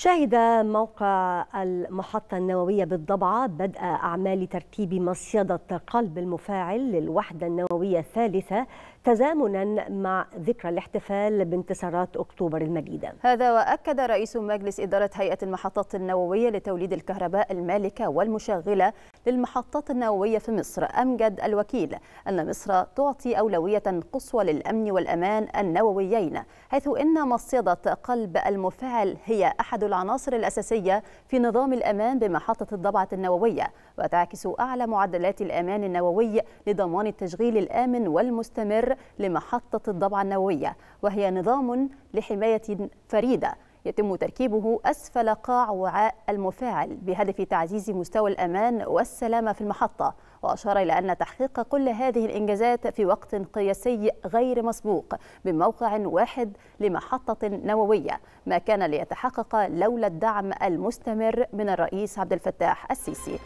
شهد موقع المحطة النووية بالضبعة بدء أعمال ترتيب مصيدة قلب المفاعل للوحدة النووية الثالثة تزامنا مع ذكرى الاحتفال بانتصارات أكتوبر المجيدة هذا وأكد رئيس مجلس إدارة هيئة المحطات النووية لتوليد الكهرباء المالكة والمشغلة للمحطات النووية في مصر أمجد الوكيل أن مصر تعطي أولوية قصوى للأمن والأمان النوويين حيث إن مصيدة قلب المفاعل هي أحد العناصر الأساسية في نظام الأمان بمحطة الضبعة النووية وتعكس أعلى معدلات الأمان النووي لضمان التشغيل الآمن والمستمر لمحطة الضبعة النووية وهي نظام لحماية فريدة يتم تركيبه أسفل قاع وعاء المفاعل بهدف تعزيز مستوى الأمان والسلامة في المحطة وأشار إلى أن تحقيق كل هذه الإنجازات في وقت قياسي غير مسبوق بموقع واحد لمحطة نووية ما كان ليتحقق لولا الدعم المستمر من الرئيس عبد الفتاح السيسي